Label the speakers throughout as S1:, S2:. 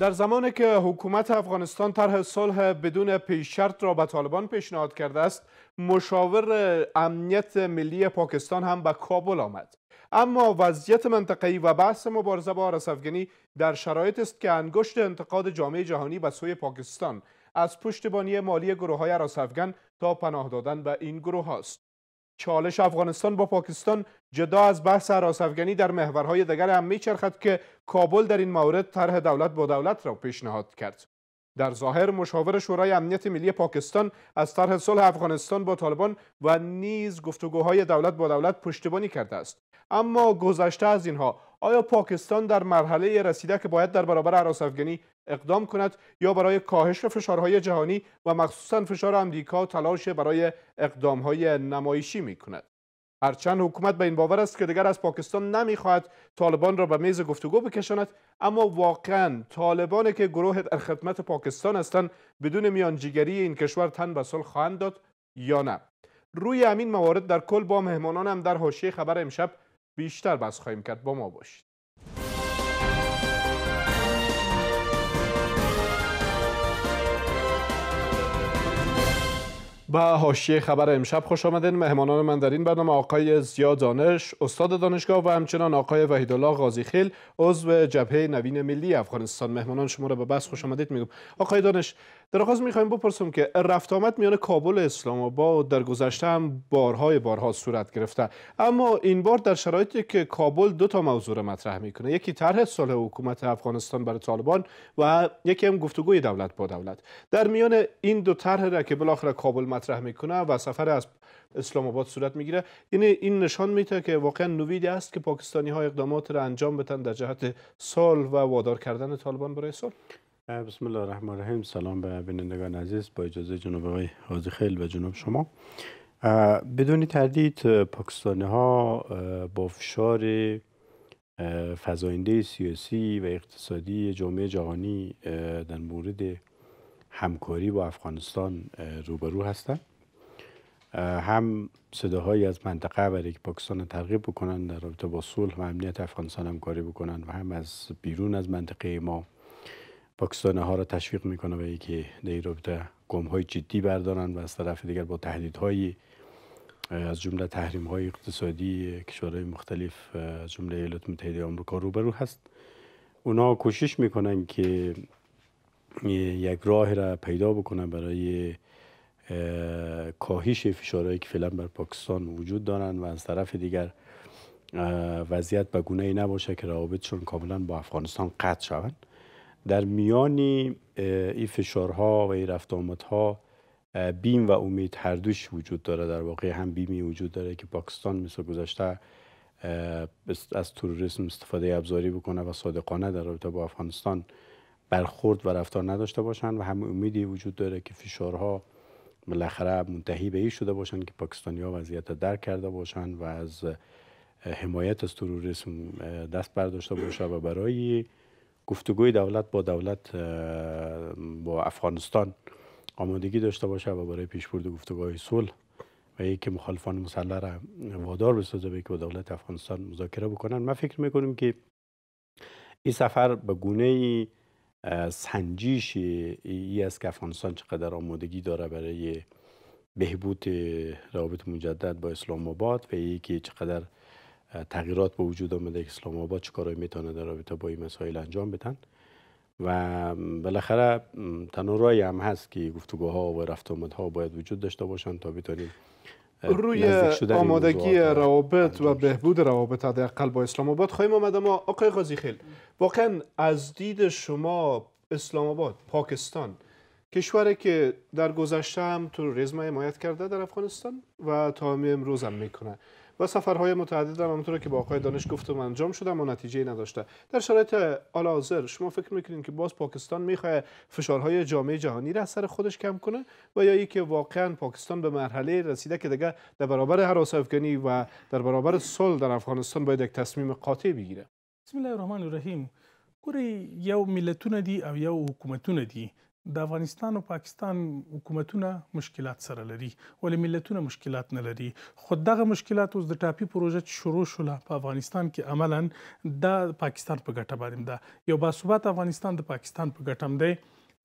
S1: در زمانی که حکومت افغانستان طرح صلح بدون پیش شرط را به طالبان پیشنهاد کرده است مشاور امنیت ملی پاکستان هم به کابل آمد اما وضعیت منطقه‌ای و بحث مبارزه با رسفگنی در شرایط است که انگشت انتقاد جامعه جهانی به سوی پاکستان از پشتیبانی مالی گروه های تا پناه دادن به این گروه هاست چالش افغانستان با پاکستان جدا از بحث افغانی در محورهای دیگر هم میچرخد که کابل در این مورد طرح دولت با دولت را پیشنهاد کرد در ظاهر مشاور شورای امنیت ملی پاکستان از طرح صلح افغانستان با طالبان و نیز گفتگوهای دولت با دولت پشتیبانی کرده است اما گذشته از اینها آیا پاکستان در مرحله رسیده که باید در برابر عراس افغانی اقدام کند یا برای کاهش فشارهای جهانی و مخصوصا فشار آمریکا تلاش برای اقدامهای نمایشی می کند. هرچند حکومت به این باور است که دیگر از پاکستان نمیخواهد طالبان را به میز گفتگو بکشاند اما واقعا طالبان که گروه در خدمت پاکستان هستند بدون میانجیگری این کشور تن به صلح خواهند داد یا نه روی همین موارد در کل با مهمانانم در حاشیه خبر امشب بیشتر بحث خواهیم کرد با ما باشید با حاشیه خبر امشب خوش آمدین مهمانان من در این برنامه آقای زیا دانش استاد دانشگاه و همچنان آقای وحیدالله غازی خیل عضو جبهه نوین ملی افغانستان مهمانان شما را به بس خوش آمدید میگم آقای دانش در آغاز میخوایم بپرسم که رفت آمد میان کابل اسلام آباد در گذشته هم بارهای بارها صورت گرفته اما این بار در شرایطی که کابل دو تا موضوع مطرح میکنه یکی طرح صلح حکومت افغانستان برای طالبان و یکی هم گفتگوی دولت با دولت در میان این دو طرح را که بالاخره کابل مطرح میکنه و سفر از اسلام آباد صورت میگیره یعنی این نشان میده که واقعا نویدی است که پاکستانی ها اقدامات را انجام بدن در جهت سال و وادار کردن طالبان برای سال بسم الله الرحمن الرحیم سلام به
S2: بینندگان عزیز با اجازه جناب آقای خیل و جناب شما بدون تردید پاکستانی ها با فشار فضاینده سیاسی و اقتصادی جامعه جهانی در مورد همکاری با افغانستان روبرو هستند هم صداهایی از منطقه برای که پاکستان ترغیب بکنند در رابطه با صلح و امنیت افغانستان همکاری بکنند و هم از بیرون از منطقه ما پاکستان ها را تشویق میکنه به اینکه در این رابطه گام های جدی بردارند و از طرف دیگر با تهدیدهای از جمله تحریم های اقتصادی کشورهای مختلف از جمله ایالات متحده آمریکا روبرو هست اونا کوشش میکنن که یک راه را پیدا بکنن برای کاهش فشارهایی که فعلا بر پاکستان وجود دارن و از طرف دیگر وضعیت به گونه ای نباشه که روابطشون کاملا با افغانستان قطع شوند در میانی این فشارها و این رفت آمدها بیم و امید هر دوش وجود داره در واقع هم بیمی وجود داره که پاکستان مثل گذشته از تروریسم استفاده ابزاری بکنه و صادقانه در رابطه با افغانستان برخورد و رفتار نداشته باشند و هم امیدی وجود داره که فشارها بالاخره منتهی به ای شده باشند که پاکستانی ها وضعیت درک کرده باشند و از حمایت از تروریسم دست برداشته باشه و برای گفتگوی دولت با دولت با افغانستان آمادگی داشته باشه و برای پیشبرد گفتگوهای صلح و یکی مخالفان مسلح را وادار بسازه به که با دولت افغانستان مذاکره بکنن من فکر میکنیم که این سفر به گونه سنجیش ای است که افغانستان چقدر آمادگی داره برای بهبود روابط مجدد با اسلام آباد و یکی چقدر تغییرات به وجود آمده اسلام آباد چه کارهایی میتونه در رابطه با این مسائل انجام بدن و بالاخره تنها رای هم هست که گفتگوها و رفت آمدها باید وجود داشته باشند تا بتونیم
S1: روی آمادگی روابط و بهبود روابط حداقل با اسلام آباد خواهیم آمد اما آقای غازی خیل واقعا از دید شما اسلام آباد پاکستان کشوری که در گذشته هم توریسم حمایت کرده در افغانستان و تا امروز هم میکنه و سفرهای متعددم همونطور که با آقای دانش گفتم انجام شده اما نتیجه نداشته در شرایط حاضر شما فکر میکنید که باز پاکستان میخواه فشارهای جامعه جهانی را از سر خودش کم کنه و یا که واقعا پاکستان به مرحله رسیده که دیگه در برابر هر افغانی و در برابر صلح در افغانستان باید یک تصمیم قاطع بگیره
S3: بسم الله الرحمن الرحیم یا یو ملتونه دی او یو حکومتونه دی؟ د افغانستان او پاکستان حکومتونه مشکلات سره لري ولې ملتونه مشکلات نه لري خو دغه مشکلات اوس د ټاپي پروژه شروع شول په افغانستان کې عملا د پاکستان په ګټه باندې ده یو باثبات افغانستان د پاکستان په ګټه هم دی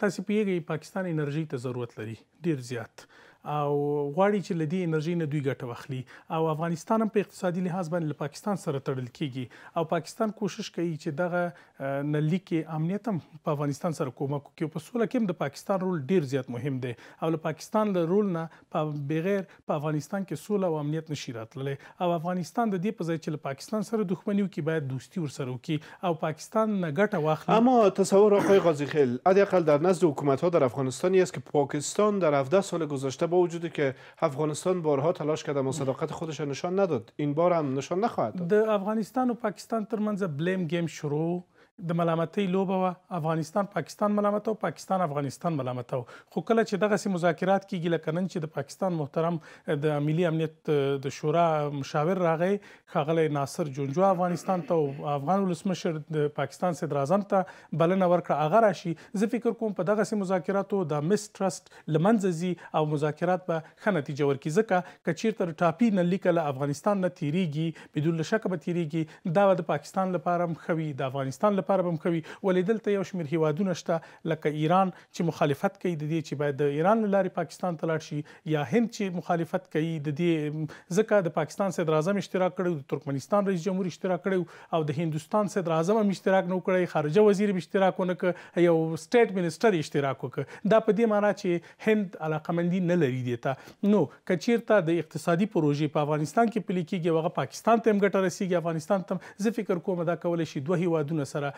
S3: تاسو پیږئ پاکستان انرژي ته ضرورت لري ډیر زیات او غواړي چې لدی انرژي نه دوی ګټه واخلي او افغانستان هم په اقتصادي لحاظ باندې له پاکستان سره تړل کیږي او پاکستان کوشش کوي چې دغه نلیک امنیت هم په افغانستان سره کومک کوي په سوله کې هم د پاکستان رول ډیر زیات مهم دی او له پاکستان له رول نه په بغیر په افغانستان کې سوله او امنیت نشي راتللی او افغانستان د دې په ځای چې له پاکستان سره دښمنی وکړي باید دوستی ورسره وکړي او پاکستان نه ګټه واخلي اما
S1: تصور آقای قاضی خیل حداقل در نزد حکومت ها در افغانستان است که پاکستان در 17 سال گذشته با وجودی که افغانستان بارها تلاش کرده اما صداقت
S3: خودش نشان نداد این بار هم نشان نخواهد داد د افغانستان او پاکستان ترمنځ بلیم گیم شروع د ملامتۍ لوبه وه افغانستان پاکستان ملامت او پاکستان افغانستان ملامت او خو کله چې دغه سي مذاکرات کیږي لکه نن چې د پاکستان محترم د ملي امنیت د شورا مشاور راغی خاغلی ناصر جونجو افغانستان ته افغان ولسمشر د پاکستان صدر اعظم ته بلنه ورکړه هغه راشي زه فکر کوم په دغه سي مذاکراتو د مس ټرست لمنځه زی او مذاکرات به ښه نتیجه ورکړي ځکه کچیر تر ټاپی نه لیکل افغانستان نه تیریږي بدون شک به تیریږي دا د پاکستان لپاره هم خوي د افغانستان لپاره لپاره به هم کوي ولې دلته یو شمېر هیوادونه شته لکه ایران چې مخالفت کوي د دې چې باید د ایران لارې پاکستان ته لاړ شي یا هند چې مخالفت کوي د دې ځکه د پاکستان صدر اعظم اشتراک کړی د ترکمنستان رئیس جمهور اشتراک کړی او د هندستان صدر اعظم هم اشتراک نه کړی خارجه وزیر هم اشتراک نه کړ یو سټیټ منسټر اشتراک وکړ دا په دې معنی چې هند علاقمندي نه لري دیته نو کچیرته د اقتصادي پروژې په افغانستان کې پلي کیږي هغه پاکستان ته هم ګټه رسیږي افغانستان ته زه فکر کوم دا کول شي دوه هیوادونه سره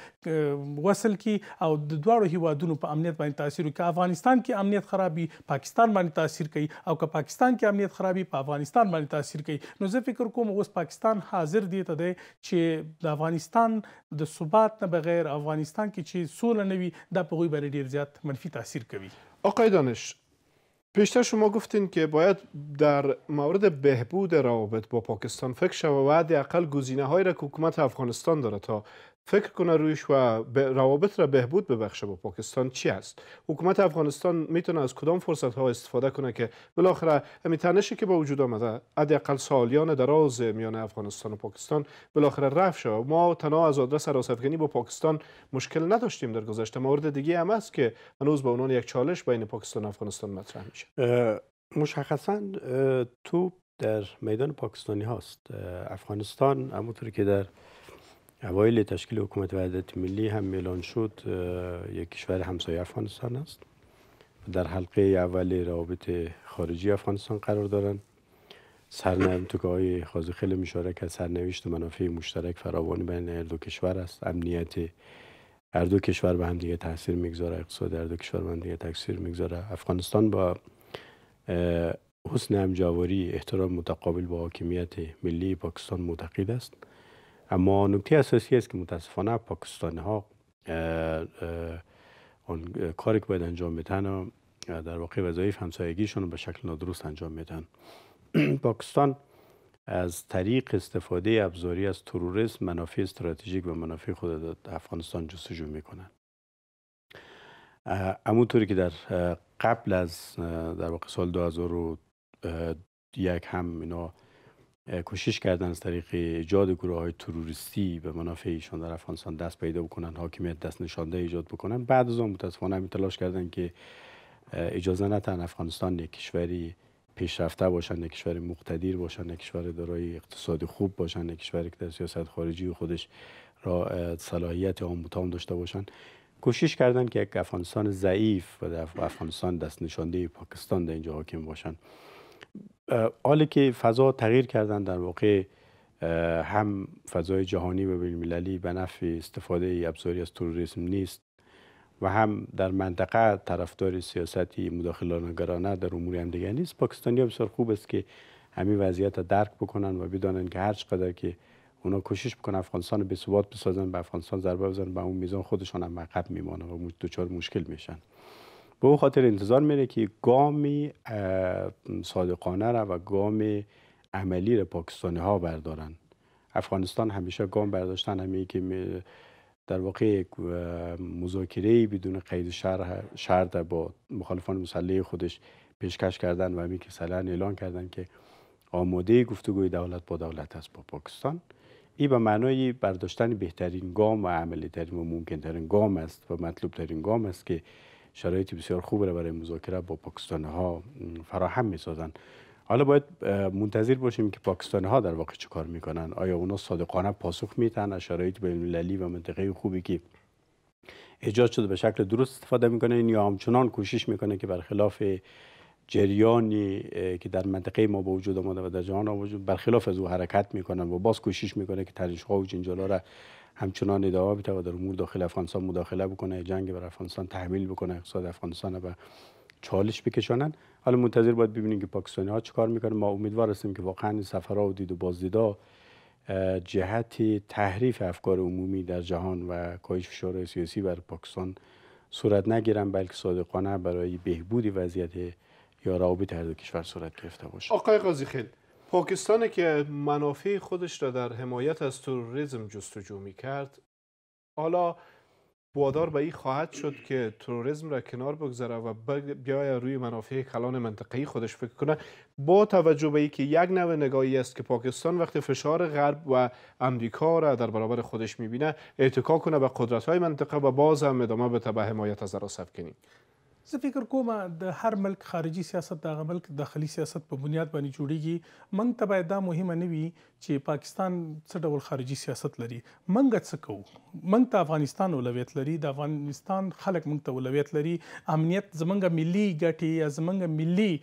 S3: وصل کی او د دواړو هیوادونو په امنیت باندې تاثیر کوي افغانستان کې امنیت خرابي پاکستان باندې تاثیر کوي او که پاکستان کې امنیت خرابي په افغانستان باندې تاثیر کوي نو زه فکر کوم اوس پاکستان حاضر دی ته دی چې د افغانستان د ثبات نه بغیر افغانستان کې چې سوله نوي د پغوی باندې ډیر زیات منفی تاثیر کوي
S1: آقای دانش پیشتر شما گفتین که باید در مورد بهبود روابط با پاکستان فکر شود و حداقل گزینه هایی را که حکومت افغانستان داره تا فکر کنه رویش و روابط را بهبود ببخشه با پاکستان چی است حکومت افغانستان میتونه از کدام فرصت ها استفاده کنه که بالاخره همین تنشی که با وجود آمده حداقل سالیان دراز میان افغانستان و پاکستان بالاخره رفت شد ما تنها از آدرس افغانی با پاکستان مشکل نداشتیم در گذشته مورد دیگه هم است که هنوز به عنوان یک چالش بین پاکستان و افغانستان مطرح میشه
S2: مشخصا تو در میدان پاکستانی هاست افغانستان همونطوری که در اوایل تشکیل حکومت وحدت ملی هم میلان شد یک کشور همسایه افغانستان است در حلقه اول روابط خارجی افغانستان قرار دارند آقای خازی خیلی میشاره که سرنوشت و منافع مشترک فراوانی بین هر دو کشور است امنیت اردو کشور به هم دیگه تاثیر میگذاره اقتصاد هر کشور به هم دیگه تاثیر میگذاره افغانستان با حسن همجاوری احترام متقابل با حاکمیت ملی پاکستان معتقد است اما نکته اساسی است که متاسفانه پاکستانی ها آن کاری که باید انجام میتن و در واقع وظایف همسایگیشون به شکل نادرست انجام میدن پاکستان از طریق استفاده ابزاری از تروریسم منافع استراتژیک و منافع خود افغانستان جستجو میکنن همونطوری که در قبل از در واقع سال 2001 هم اینا کوشش کردن از طریق ایجاد گروه های تروریستی به منافع ایشان در افغانستان دست پیدا بکنن حاکمیت دست نشانده ایجاد بکنن بعد از اون متاسفانه هم تلاش کردن که اجازه نتن افغانستان یک کشوری پیشرفته باشن یک کشور مقتدر باشن یک کشور دارای اقتصاد خوب باشن یک کشوری که در سیاست خارجی خودش را صلاحیت آن داشته باشن کوشش کردن که یک افغانستان ضعیف و افغانستان دست نشانده پاکستان در اینجا حاکم باشن حالی که فضا تغییر کردن در واقع هم فضای جهانی و المللی به نفع استفاده ابزاری از تروریسم نیست و هم در منطقه طرفدار سیاستی مداخلانگرانه در امور همدیگه نیست پاکستانی ها بسیار خوب است که همین وضعیت را درک بکنن و بدانن که هر چقدر که اونا کوشش بکنن افغانستان به ثبات بسازن به افغانستان ضربه بزنن به اون میزان خودشان هم عقب میمانن و دچار مشکل میشن به اون خاطر انتظار میره که گامی صادقانه را و گام عملی را پاکستانی ها بردارن افغانستان همیشه گام برداشتن همین که در واقع یک مذاکره بدون قید شرط با مخالفان مسلح خودش پیشکش کردن و همین که سلن اعلان کردن که آماده گفتگوی دولت با دولت است با پاکستان این به معنای برداشتن بهترین گام و عملی ترین و ممکن ترین گام است و مطلوب ترین گام است که شرایط بسیار خوب را برای مذاکره با پاکستان ها فراهم می سازند حالا باید منتظر باشیم که پاکستان ها در واقع چه کار میکنن آیا اونا صادقانه پاسخ میتن از شرایط بین و منطقه خوبی که ایجاد شده به شکل درست استفاده میکنن یا همچنان کوشش میکنه که برخلاف جریانی که در منطقه ما با وجود آمده و در جهان وجود برخلاف از او حرکت میکنن و باز کوشش میکنه که تنش و جنجال را همچنان ادعا و در امور داخل افغانستان مداخله بکنه جنگ بر افغانستان تحمیل بکنه اقتصاد افغانستان و چالش بکشانن حالا منتظر باید ببینیم که پاکستانی ها چیکار میکنن ما امیدوار هستیم که واقعا سفرها و دید و بازدیدا جهت تحریف افکار عمومی در جهان و کاهش فشار سیاسی بر پاکستان صورت نگیرن بلکه صادقانه برای بهبود وضعیت یا روابط هر کشور صورت گرفته باشه
S1: آقای قاضی خیل پاکستانی که منافع خودش را در حمایت از تروریسم جستجو می کرد حالا وادار به این خواهد شد که تروریسم را کنار بگذاره و بیای روی منافع کلان منطقه‌ای خودش فکر کنه با توجه به که یک نوع نگاهی است که پاکستان وقتی فشار غرب و امریکا را در برابر خودش میبینه اتکا کنه به قدرت های منطقه و باز هم ادامه به به حمایت از کنیم
S3: زه فکر کوم د هر ملک خارجي سیاست د ملک داخلي سیاست په بنیاد باندې جوړیږي منګ ته باید دا مهمه نه وي چې پاکستان څه ډول خارجي سیاست لري منګ څه کوو منګ ته افغانستان اولویت لري د افغانستان خلک منګ ته اولویت لري امنیت زمنګ ملي ګټي یا زمنګ ملي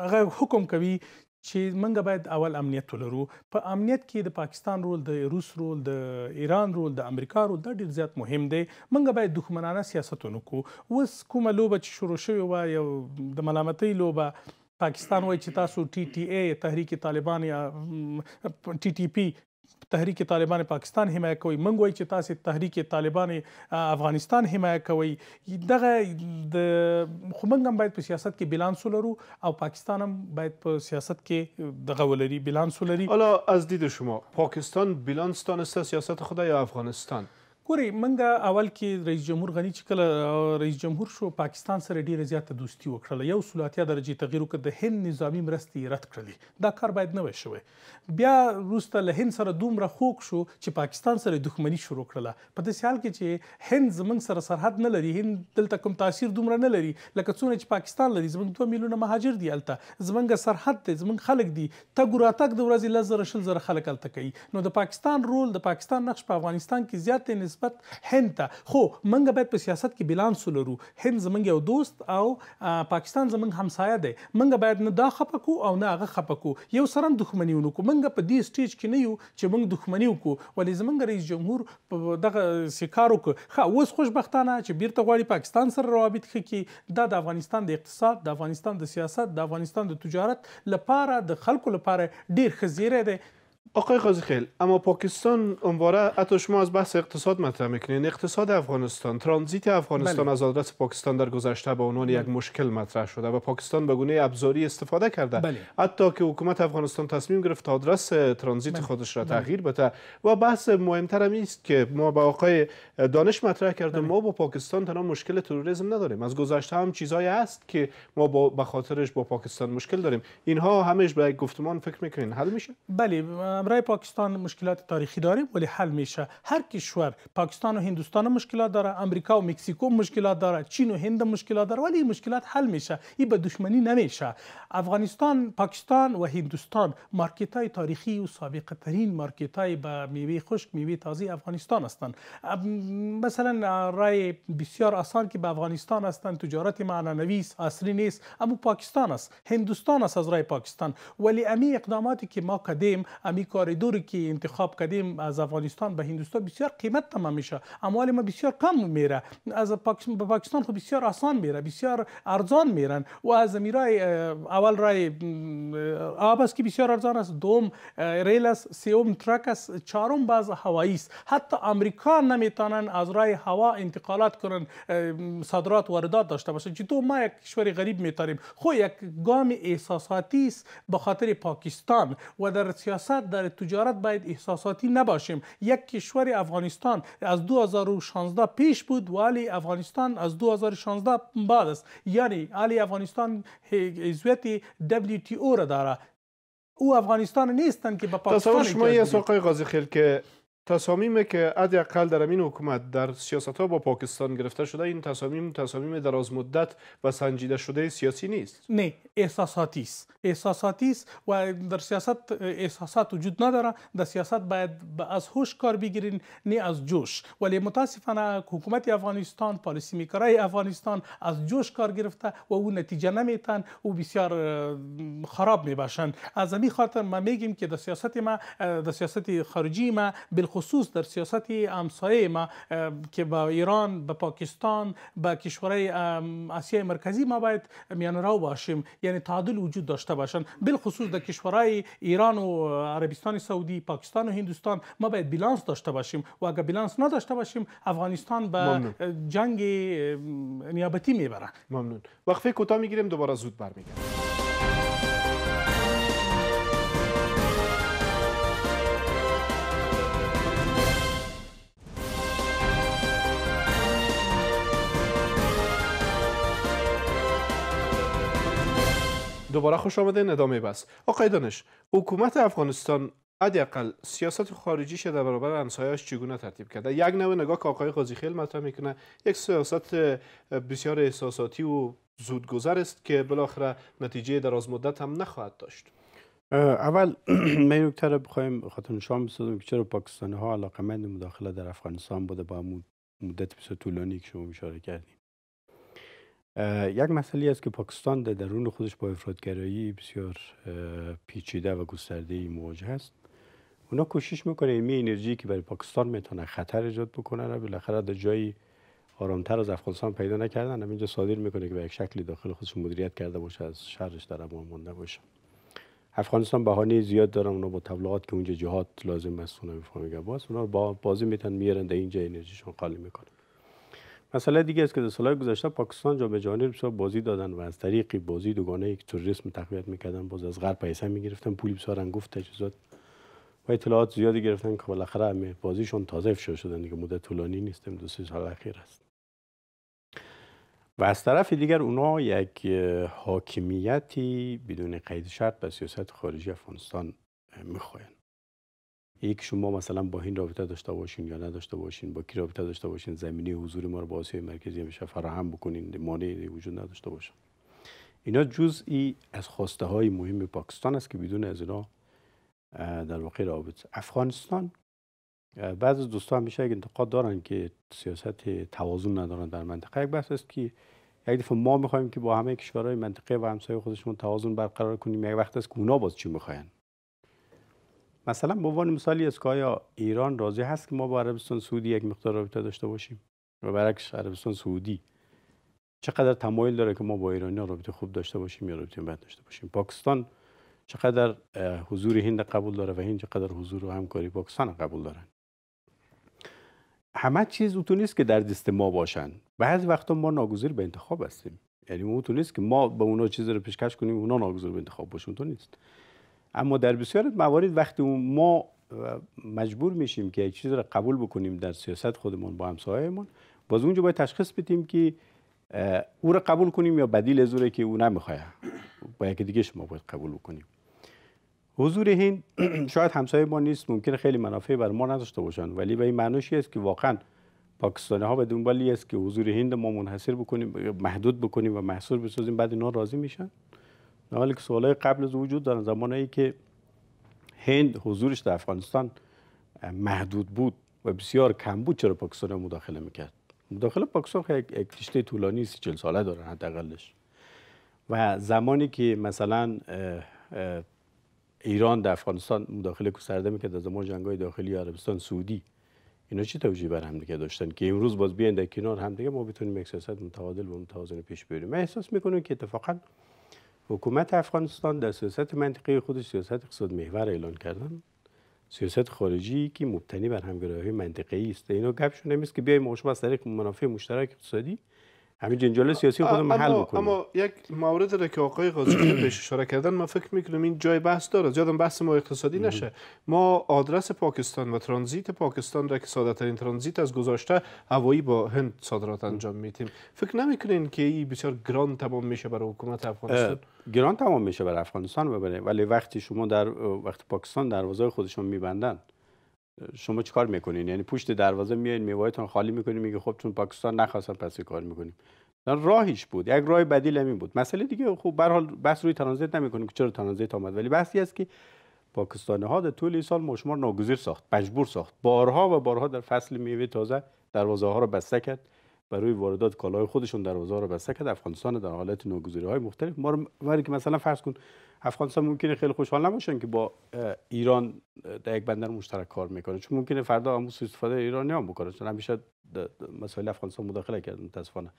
S3: هغه حکم کوي چې موږ باید اول امنیت ولرو په امنیت کې د پاکستان رول د روس رول د ایران رول د امریکا رول دا ډیر زیات مهم دی موږ باید دښمنانه سیاستونه وکړو وس کومه لوبه چې شروع شوې و یو د ملامتۍ لوبه پاکستان وایي چې تاسو ټي ټي اي تحریک طالبان یا ټي ټي پی تحریک طالبان پاکستان حمایه کوي موږ وایو چې تاسو تحریک طالبان افغانستان حمایه کوي دغه د خو موږ هم باید په سیاست کې بیلانس ولرو او پاکستان هم باید په سیاست کې
S1: دغه ولري بیلانس ولري حالا از دید شما پاکستان بیلانس دانسته سیاست
S3: خود یا افغانستان ګوري منګه اول کې رئیس جمهور غنی چې کله رئیس جمهور شو پاکستان سره ډیره زیاته دوستی وکړله یو سولاتیا درجه تغییر وکړ د هند نظامی مرستي رد کړلې دا کار باید نه وشوي بیا روسته له هند سره دومره خوک شو چې پاکستان سره دښمنی شروع کړله په دې سیال کې چې هند زمنګ سره سرحد نه لري هند دلته کوم تاثیر دومره نه لري لکه څونه چې پاکستان لري زمنګ 2 میلیونه مهاجر دي الته زمنګ سرحد ته زمنګ خلک دي تګ راتګ د ورځې لزر شل زر خلک الته کوي نو د پاکستان رول د پاکستان نقش په افغانستان کې زیات نسبت هند ته خو منګه باید په سیاست کې بیلانس ولرو هند زمنګ یو دوست او پاکستان زمنګ همسایه دی منګه باید نه دا خپکو او نه هغه خپکو یو سره دښمنی ونکو منګه په دې سټیج کې نه یو چې موږ دښمنی وکړو ولې زمنګ رئیس جمهور په دغه سکارو کې خو اوس خوشبختانه چې بیرته غواړي پاکستان سره روابط خکې دا د افغانستان د اقتصاد د افغانستان د سیاست د افغانستان د تجارت لپاره د خلکو لپاره ډیر خزیره ده آقای قاضی خیل اما پاکستان اونواره
S1: حتی شما از بحث اقتصاد مطرح میکنین اقتصاد افغانستان ترانزیت افغانستان بله. از آدرس پاکستان در گذشته به عنوان بله. یک مشکل مطرح شده و پاکستان به گونه ابزاری استفاده کرده بله. حتی که حکومت افغانستان تصمیم گرفت آدرس ترانزیت بله. خودش را بله. تغییر بده و بحث مهمتر هم است که ما با آقای دانش مطرح کردیم بله. ما با پاکستان تنها مشکل تروریسم نداریم از گذشته هم چیزایی هست که ما به خاطرش با پاکستان مشکل داریم اینها همش به
S3: گفتمان فکر میکنین حل میشه بله برای پاکستان مشکلات تاریخی داریم ولی حل میشه هر کشور پاکستان و هندوستان مشکلات داره امریکا و مکزیکو مشکلات داره چین و هند مشکلات داره ولی مشکلات حل میشه این به دشمنی نمیشه افغانستان پاکستان و هندوستان مارکت های تاریخی و سابقه ترین مارکت های به میوه خشک میوه تازه افغانستان هستند مثلا رای بسیار آسان که به افغانستان هستند تجارت معنانوی است اصلی نیست اما پاکستان است هندوستان است از رای پاکستان ولی امی اقداماتی که ما کدیم امی کاریدوری که انتخاب کردیم از افغانستان به هندوستان بسیار قیمت تمام میشه اموال ما بسیار کم میره از پاکستان خب بسیار آسان میره بسیار ارزان میرن و از میرای اول رای آب است که بسیار ارزان است دوم ریل است سوم ترک است چهارم باز هوایی است حتی امریکا نمیتونن از رای هوا انتقالات کنن صادرات واردات داشته باشه تو ما یک کشور غریب میتاریم خو یک گام احساساتی است به خاطر پاکستان و در سیاست در تجارت باید احساساتی نباشیم یک کشور افغانستان از 2016 پیش بود و افغانستان از 2016 بعد است یعنی علی افغانستان حیثیت WTO را داره او افغانستان نیستن که به پاکستان تصور شما یه سوقای
S1: قاضی خیل که تصامیم که اقل در امین حکومت در سیاست ها با پاکستان گرفته شده این تصامیم تصامیم از مدت و سنجیده شده سیاسی نیست
S3: نه احساساتی است احساساتی است و در سیاست احساسات وجود نداره در سیاست باید از هوش کار بگیرین نه از جوش ولی متاسفانه حکومت افغانستان پالیسی میکرای افغانستان از جوش کار گرفته و او نتیجه نمیتن او بسیار خراب میباشن از همین خاطر ما میگیم که در سیاست ما در سیاست خارجی ما خصوص در سیاست همسایه ما که با ایران به پاکستان به کشورهای آسیای مرکزی ما باید میان رو باشیم یعنی تعادل وجود داشته باشن بالخصوص در کشورهای ایران و عربستان سعودی پاکستان و هندوستان ما باید بیلانس داشته باشیم و اگر بیلانس نداشته باشیم افغانستان به جنگ نیابتی میبره ممنون وقفه کوتاه میگیریم دوباره زود برمیگردیم
S1: دوباره خوش آمدین ادامه بس آقای دانش حکومت افغانستان حداقل سیاست خارجی شده برابر همسایه‌اش چگونه ترتیب کرده یک نوع نگاه که آقای قاضی خیل مطرح میکنه یک سیاست بسیار احساساتی و زودگذر است که بالاخره نتیجه درازمدت مدت هم نخواهد داشت
S2: اول من نکته بخوایم خاطر نشان بسازم که چرا پاکستانی ها مند مداخله در افغانستان بوده با مدت بسیار طولانی که شما اشاره کردیم یک مسئله است که پاکستان در درون خودش با افرادگرایی بسیار پیچیده و گسترده مواجه است اونا کوشش میکنه می انرژی که برای پاکستان میتونه خطر ایجاد بکنه را بالاخره در جایی آرامتر از افغانستان پیدا نکردن اینجا صادر میکنه که به یک شکلی داخل خودش مدیریت کرده باشه از شرش در امان مانده باشه افغانستان بهانه زیاد داره اونا با تبلیغات که اونجا جهاد لازم است اونا میفهمه باز با بازی میتن میارن در اینجا انرژیشون خالی میکنه مسئله دیگه است که در سالهای گذشته پاکستان به جهانی بسیار بازی دادن و از طریق بازی دوگانه یک توریسم تقویت میکردن باز از غرب پیسه میگرفتن پول بسیار انگفت تجهیزات و اطلاعات زیادی گرفتن که بالاخره همه بازیشون تازه افشا شدن دیگه مدت طولانی نیستم دو سه سال اخیر است و از طرف دیگر اونا یک حاکمیتی بدون قید شرط به سیاست خارجی افغانستان میخواین یک شما مثلا با این رابطه داشته باشین یا نداشته باشین با کی رابطه داشته باشین زمینی حضور ما رو با آسیای مرکزی همیشه فراهم بکنین مانعی وجود نداشته باشه اینا جزئی از خواسته های مهم پاکستان است که بدون از اینا در واقع رابط افغانستان بعض از دوستان همیشه انتقاد دارن که سیاست توازن ندارن در منطقه یک بحث است که یک دفعه ما میخوایم که با همه کشورهای منطقه و همسایه خودشون توازن برقرار کنیم یک وقت است که باز چی میخواین مثلا به عنوان مثالی است که آیا ایران راضی هست که ما با عربستان سعودی یک مقدار رابطه داشته باشیم و برعکس عربستان سعودی چقدر تمایل داره که ما با ایرانی رابطه خوب داشته باشیم یا رابطه بد داشته باشیم پاکستان چقدر حضور هند قبول داره و هند چقدر حضور و همکاری پاکستان قبول داره؟ همه چیز اوتو نیست که در دست ما باشن بعضی وقتا ما ناگزیر به انتخاب هستیم یعنی اوتو نیست که ما به اونا چیز رو پیشکش کنیم اونا ناگزیر به انتخاب باشن تو نیست اما در بسیار موارد وقتی ما مجبور میشیم که یک چیزی را قبول بکنیم در سیاست خودمون با همسایه‌مون باز اونجا باید تشخیص بدیم که او را قبول کنیم یا بدیل از که او نمیخواه با یک دیگه شما باید قبول بکنیم حضور هند شاید همسایه ما نیست ممکن خیلی منافع بر ما نداشته باشند ولی به این معنی است که واقعا پاکستانی ها به دنبالی است که حضور هند ما منحصر بکنیم محدود بکنیم و محصور بسازیم بعد اینا راضی میشن ولی که سوالای قبل از وجود دارن زمانی که هند حضورش در افغانستان محدود بود و بسیار کم بود چرا پاکستان مداخله میکرد مداخله پاکستان یک رشته طولانی سی چل ساله دارن حداقلش و زمانی که مثلا ایران در افغانستان مداخله کو سرده میکرد از زمان های داخلی عربستان سعودی اینا چی توجیه بر هم دیگه داشتن که امروز باز بیان در کنار هم دیگه ما بتونیم یک سیاست متعادل و متوازن پیش بریم من احساس میکنم که اتفاقا حکومت افغانستان در سیاست منطقه خود سیاست اقتصاد محور اعلان کردن سیاست خارجی که مبتنی بر همگرایی منطقه‌ای است اینو گپشون نمیست که بیایم ما از طریق منافع مشترک اقتصادی همین جنجال سیاسی خود محل اما بکنه
S1: اما یک مورد را که آقای قاضی بهش اشاره کردن ما فکر میکنم این جای بحث داره زیادم بحث ما اقتصادی نشه ما آدرس پاکستان و ترانزیت پاکستان را که ساده ترین ترانزیت از گذاشته هوایی با هند صادرات انجام میتیم فکر نمیکنین که این بسیار گران تمام میشه برای حکومت افغانستان
S2: گران تمام میشه برای افغانستان ولی وقتی شما در وقتی پاکستان دروازه خودشون میبندند شما چیکار میکنین یعنی پشت دروازه میایین میوایتون خالی میکنین میگه خب چون پاکستان نخواستن پس کار میکنیم راهش بود یک راه بدیل همین بود مسئله دیگه خب به حال بس روی ترانزیت نمیکنیم که چرا ترانزیت آمد ولی بحثی است که پاکستانی ها در طول سال ما شما ناگزیر ساخت مجبور ساخت بارها و بارها در فصل میوه تازه دروازه ها رو بسته کرد برای واردات کالای خودشون در رو بسته کرد افغانستان در حالت ناگزیری های مختلف ما رو که مثلا فرض کن افغانستان ممکنه خیلی خوشحال نباشن که با ایران در یک بندر مشترک کار میکنه چون ممکنه فردا هم استفاده ایرانی هم بکنه چون همیشه مسائل افغانستان مداخله کرد متاسفانه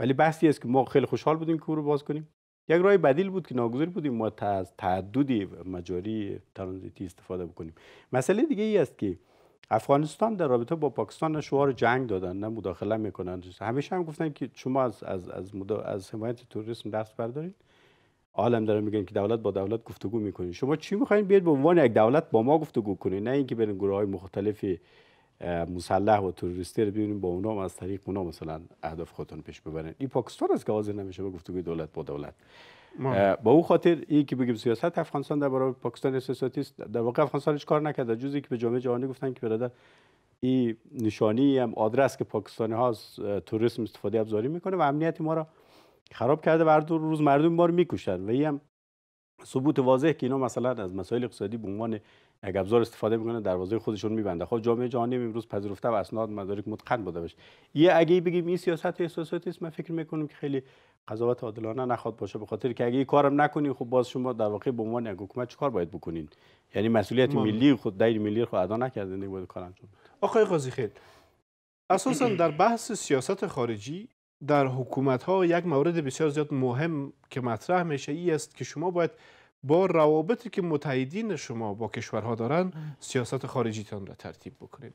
S2: ولی بحثی است که ما خیلی خوشحال بودیم که او رو باز کنیم یک راه بدیل بود که ناگزیر بودیم ما از تعددی مجاری ترانزیتی استفاده بکنیم مسئله دیگه ای است که افغانستان در رابطه با پاکستان شعار جنگ دادن نه مداخله میکنن همیشه هم گفتن که شما از از از, از حمایت توریسم دست بردارین عالم داره میگن که دولت با دولت گفتگو میکنین شما چی میخواین بیاید به عنوان یک دولت با ما گفتگو کنین نه اینکه برین گروه های مختلف مسلح و تروریستی رو ببینیم با اونا از طریق اونا مثلا اهداف خودتون پیش ببرین این پاکستان است که حاضر نمیشه گفتگو دولت با دولت با او خاطر این که بگیم سیاست افغانستان در برابر پاکستان است در واقع افغانستان هیچ کار نکرده جزی که به جامعه جهانی گفتن که برادر این نشانی هم آدرس که پاکستانی ها از توریسم استفاده ابزاری میکنه و امنیتی ما را خراب کرده و هر روز مردم ما رو میکشن و این هم ثبوت واضح که اینا مثلا از مسائل اقتصادی به عنوان یک ابزار استفاده میکنه دروازه خودشون میبنده خب جامعه جهانی امروز پذیرفته و اسناد مدارک متقن بوده باشه یه اگه بگیم این سیاست احساساتی است من فکر میکنم که خیلی قضاوت عادلانه نخواد باشه به خاطر که اگه این کارم نکنین خب باز شما در واقع به عنوان یک حکومت چیکار باید بکنین یعنی مسئولیت ملی خود دایر ملی خود ادا نکردین باید کار
S1: آقای قاضی خیل اساسا در بحث سیاست خارجی در حکومت ها یک مورد بسیار زیاد مهم که مطرح میشه ای است که شما باید با روابطی که متحدین شما با کشورها دارن سیاست خارجیتان را ترتیب بکنین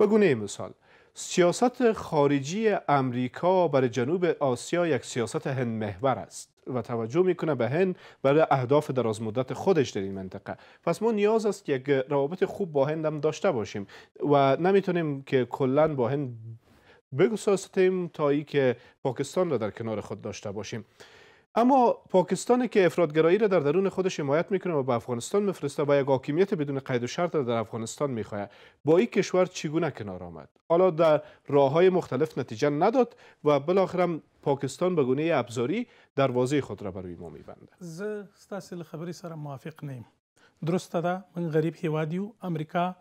S1: بگونه مثال سیاست خارجی امریکا برای جنوب آسیا یک سیاست هند محور است و توجه میکنه به هند برای اهداف دراز مدت خودش در این منطقه پس ما نیاز است که یک روابط خوب با هند هم داشته باشیم و نمیتونیم که کلا با هند بگو تا ای که پاکستان را در کنار خود داشته باشیم اما پاکستانی که افرادگرایی را در درون خودش حمایت میکنه و به افغانستان میفرسته و یک حاکمیت بدون قید و شرط را در افغانستان میخواهد با این کشور چگونه کنار آمد حالا در راه های مختلف نتیجه نداد و بالاخره پاکستان به گونه ابزاری دروازه خود را برای ما میبنده
S3: ز خبری سر موافق نیم درسته ده من غریب هیوادیو امریکا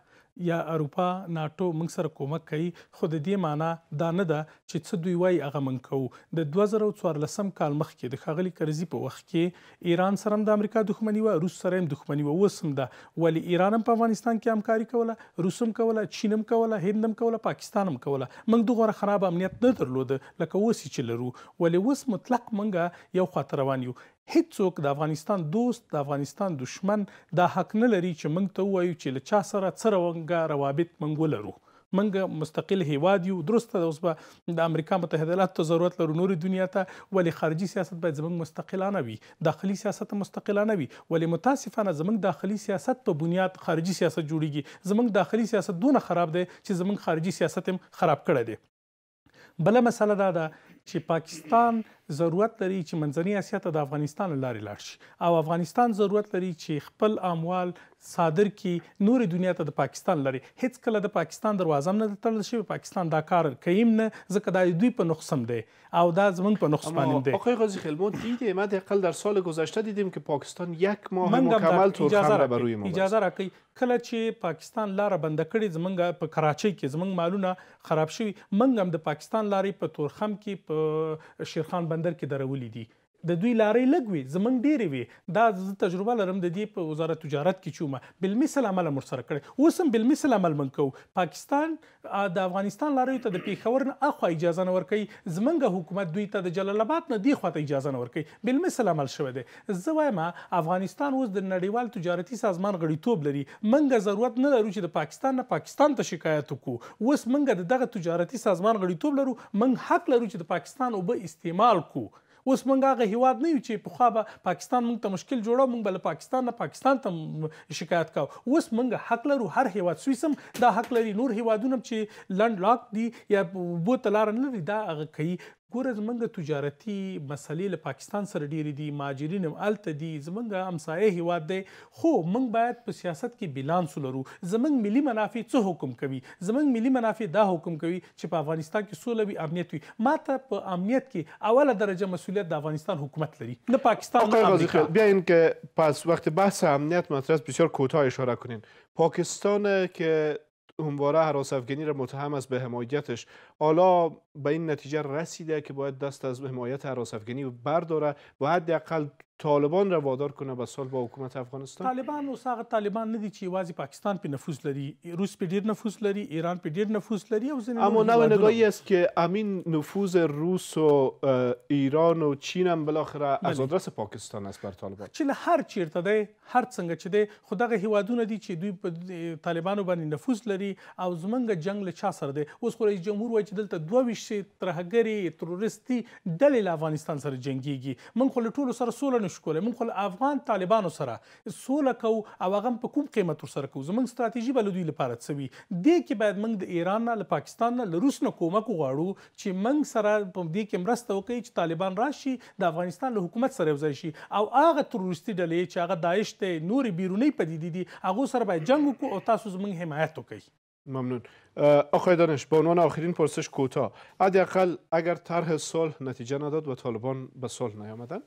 S3: یا اروپا ناتو موږ سره کومک کوي خو د دې معنی دا نه ده چې څه دوی وایي هغه موږ کوو د 2014 کال مخکې د خاغلی کرزي په وخت کې ایران سره د امریکا دښمنی و روس سره هم دښمنی و وسم ده ولی ایران هم په افغانستان کې همکاري کوله روس هم کوله چین هم کوله هند هم کوله پاکستان هم کوله موږ دغه خراب امنیت نه درلود لکه اوس چې لرو ولی اوس مطلق موږ یو خاطر روان یو هیڅوک د افغانستان دوست د افغانستان دشمن د حق نه لري چې موږ ته وایو چې له چا سره څرونګه روابط موږ ولرو منګه مستقل هیواد یو درسته اوس به د امریکا متحده ایالاتو ضرورت لرو نور دنیا ته ولی خارجي سیاست باید زموږ مستقلانه وي داخلي سیاست مستقلانه وي ولی متاسفانه زموږ داخلي سیاست په بنیاد خارجي سیاست جوړیږي زموږ داخلي سیاست دونه خراب دی چې زموږ خارجي سیاست هم خراب کړی دی بل مسله دا ده چې پاکستان ضرورت لري چې منځنی اسیا ته د افغانستان لارې لاړ شي او افغانستان ضرورت لري چې خپل اموال صادر کړي نور دنیا ته د پاکستان لري هیڅ کله د پاکستان دروازه نه تړل شي پاکستان دا کار کوي نه ځکه دا دوی په نقصان دی او دا زمون په نقصان دی آقای غازی خلمون دیدیم حداقل در سال گذشته دیدیم که پاکستان یک ماه مکمل تور خمر به روی ما اجازه راکړئ کله چې پاکستان لار بند کړي زمونږ په کراچۍ کې زمونږ مالونه خراب شوي منګ هم د پاکستان لارې په تورخم کې په شیرخان بندر کې درولې دي د دوی لارې لګوي زمنګ ډېرې وي دا زه تجربه لرم د دې په وزارت تجارت کې چومه بالمثل عمل مر سره کړی اوس هم بالمثل عمل من کو پاکستان د افغانستان لارې ته د پیښور نه اخو اجازه نه ورکي زمنګ حکومت دوی ته د جلال آباد نه دی خواته اجازه نه ورکي بالمثل عمل شوه دی زه وایم افغانستان اوس د نړیوال تجارتي سازمان غړیتوب لري منګه ضرورت نه لرو چې د پاکستان نه پاکستان ته شکایت وکړو اوس منګه دغه تجارتي سازمان غړیتوب لرو منګ حق لرو چې د پاکستان او به استعمال کوو اوس مونږ هغه هیواد نه یو چې په خو به پاکستان مونږ ته مشکل جوړو مونږ بل پاکستان نه پاکستان ته شکایت کاو اوس مونږ حق لرو هر هیواد سویسم دا حق لري نور هیوادونه چې لند لاک دي یا بو تلار نه لري دا هغه کوي ګوره زمونږ تجارتي مسلې له پاکستان سره ډېرې دي مهاجرین هم هلته دي زمونږ همسایه هیواد دی خو موږ باید په سیاست کې بیلانس ولرو زمونږ ملي منافع څه حکم کوي زمونږ ملي منافع دا حکم کوي چې په افغانستان کې سوله وي امنیت وي ما ته په امنیت کې اوله درجه مسولیت د افغانستان حکومت لري نه پاکستان نه امریکا
S1: بیاین که پس وقت بحث امنیت مطرح بسیار کوتاه اشاره کنین پاکستان که همواره حراس افغانی را متهم است به حمایتش حالا به این نتیجه رسیده که باید دست از حمایت حراس افغانی برداره و حداقل طالبان را وادار کنه به صلح با حکومت افغانستان
S3: طالبان اوس هغه طالبان نه دي چې یوازې پاکستان په نفوذ لري روس په ډیر نفوذ لري ایران په ډیر نفوذ لري او زنه اما نو نگاهی است
S1: که امین نفوذ روس و ایران و چین هم بالاخره از آدرس پاکستان است بر طالبان
S3: چې هر چیرته دی هر څنګه چې دی خو دغه هیوادونه دي چې دوی په طالبانو باندې نفوذ لري او زمونږ جنگ له چا سره دی اوس خو رئیس جمهور وایي چې دلته 22 ترهګری تروریستي ډلې له افغانستان سره جنگيږي من خو له ټولو سره سوله نه شو کولی موږ خو افغان طالبانو سره سوله کوو او هغه په کوم قیمت ورسره کوو زموږ ستراتیژي به له دوی لپاره څه وي دې کې باید موږ د ایران نه له پاکستان نه له روس نه کومک وغواړو چې موږ سره په دې کې مرسته وکړي چې طالبان راشي د افغانستان له حکومت سره یوځای شي او هغه تروریستي ډلې چې هغه داعش ته نورې بیرونی پدیدې دي هغه سره باید جنگ وکړو او تاسو زموږ حمایت وکړئ
S1: ممنون آقای دانش به عنوان آخرین پرسش کوتاه حداقل اگر طرح صلح نتیجه نداد و طالبان به صلح نیامدن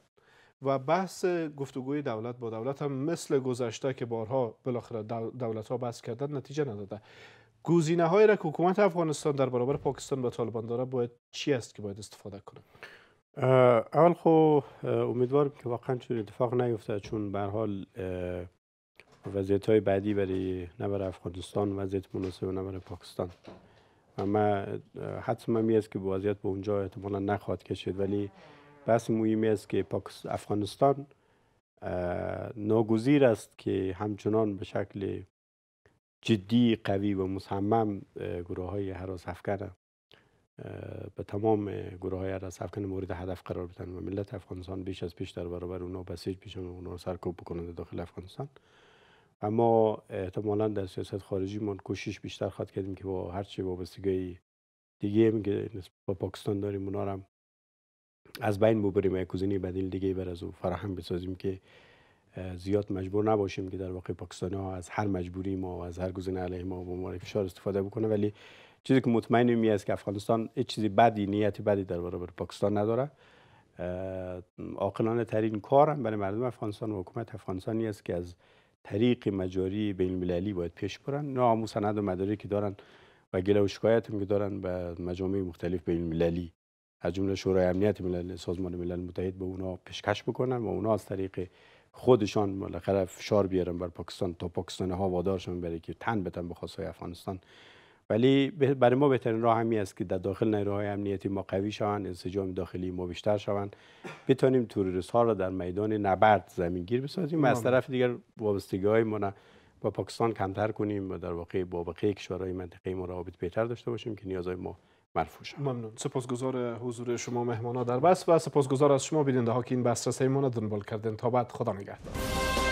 S1: و بحث گفتگوی دولت با دولت هم مثل گذشته که بارها بالاخره دولت ها بحث کردن نتیجه نداده گزینه های را حکومت افغانستان در برابر پاکستان و طالبان داره باید چی است که باید استفاده کنه
S2: اول خو امیدوارم که واقعا چون اتفاق نیفته چون به حال وضعیت های بعدی برای نبر افغانستان وضعیت مناسب نه پاکستان اما حتما می است که وضعیت به اونجا احتمالا نخواهد کشید ولی بحث مهمی است که افغانستان ناگزیر است که همچنان به شکل جدی قوی و مصمم گروه های حراس افکن به تمام گروه های حراس افکن مورد هدف قرار بدن و ملت افغانستان بیش از پیش در برابر اونا بسیج پیش و اونا سرکوب بکنند داخل افغانستان اما احتمالا در سیاست خارجی من کوشش بیشتر خواهد کردیم که با هرچی وابستگی دیگه که با پاکستان داریم اونا از بین ببریم یک گزینه بدیل دیگه بر از او فراهم بسازیم که زیاد مجبور نباشیم که در واقع پاکستان ها از هر مجبوری ما و از هر گزینه علیه ما به عنوان فشار استفاده بکنه ولی چیزی که مطمئنیم است که افغانستان هیچ چیزی بدی نیت بدی در برابر پاکستان نداره عاقلانه ترین کارم برای مردم افغانستان و حکومت افغانستانی است که از طریق مجاری بین المللی باید پیش برن نامو و مداری دارن و گله و شکایت که دارن به مجامع مختلف بین المللی از جمله شورای امنیت ملل سازمان ملل متحد به اونا پیشکش بکنن و اونا از طریق خودشان بالاخره شار بیارن بر پاکستان تا پاکستان ها وادارشون برای که تن بتن به خواستهای افغانستان ولی برای ما بهترین راه همی است که در داخل نیروهای امنیتی ما قوی شوند انسجام داخلی ما بیشتر شوند بتونیم توریست ها را در میدان نبرد زمینگیر بسازیم و از طرف دیگر وابستگی های ما با پاکستان کمتر کنیم و در واقع با بقیه کشورهای منطقه ما رابط بهتر داشته باشیم که نیازهای ما
S1: ممنون سپاسگزار حضور شما مهمانا در بس و سپاسگزار از شما بیننده ها که این بس را دنبال کردن تا بعد خدا نگهدار